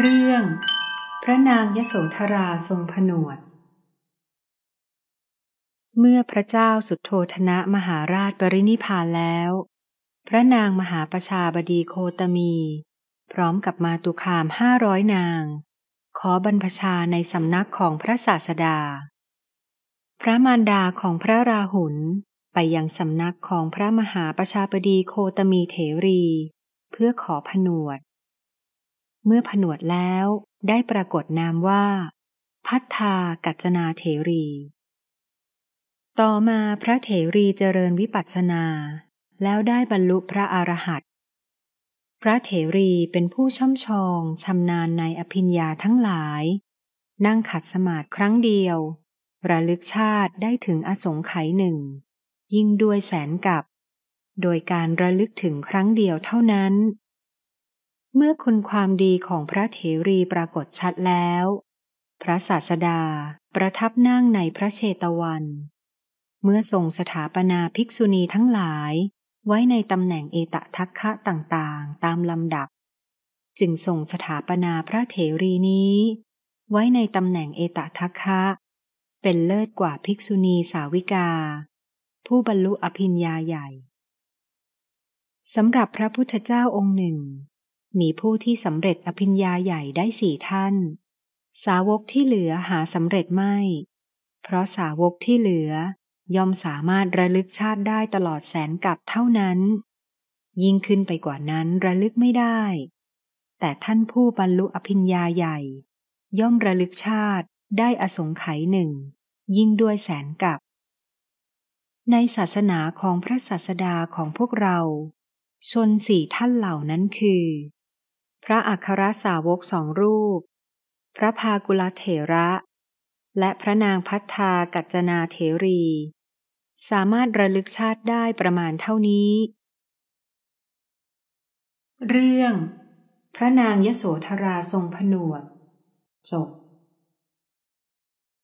เรื่อง พระนางยโสธราทรงผนวด เมื่อพระเจ้าสุดโทธนะมหาราชปรินิพานแล้ว พระนางมหาประชาบดีโคตมี พร้อมกับมาตุคามห้าร้อยนาง ขอบรรพชาในสำนักของพระศาสดา พระมารดาของพระราหุลไปยังสำนักของพระมหาประชาบดีโคตมีเถรี เพื่อขอผนวดเมื่อผนวดแล้วได้ปรากฏนามว่า พัฒากัจนาเถรี ต่อมาพระเถรีเจริญวิปัสสนา แล้วได้บรรลุพระอรหันตพระเถรีเป็นผู้ช่ำชองชำนาญในอภิญญาทั้งหลาย นั่งขัดสมาธิครั้งเดียว ระลึกชาติได้ถึงอสงไขยหนึ่ง ยิ่งด้วยแสนกับ โดยการระลึกถึงครั้งเดียวเท่านั้นเมื่อ คุณความดีของพระเถรีปรากฏชัดแล้ว พระศาสดาประทับนั่งในพระเชตวัน เมื่อทรงสถาปนาภิกษุณีทั้งหลายไว้ในตำแหน่งเอตทัคคะต่างๆ ตามลำดับ จึงทรงสถาปนาพระเถรีนี้ ไว้ในตำแหน่งเอตทัคคะ เป็นเลิศกว่าภิกษุณีสาวิกา ผู้บรรลุอภิญญาใหญ่ สำหรับพระพุทธเจ้าองค์หนึ่งมีผู้ที่สำเร็จอภิญญาใหญ่ได้สี่ท่าน สาวกที่เหลือหาสำเร็จไม่ เพราะสาวกที่เหลือย่อมสามารถระลึกชาติได้ตลอดแสนกับเท่านั้น ยิ่งขึ้นไปกว่านั้นระลึกไม่ได้ แต่ท่านผู้บรรลุอภิญญาใหญ่ ย่อมระลึกชาติได้อสงไขยหนึ่งยิ่งด้วยแสนกับ ในศาสนาของพระศาสดาของพวกเราชนสี่ท่านเหล่านั้นคือพระอัครสาวกสองรูป พระพากุลเถระ และพระนางพัฒากัจจนาเถรี สามารถระลึกชาติได้ประมาณเท่านี้ เรื่อง พระนางยโสธราทรงผนวดจบ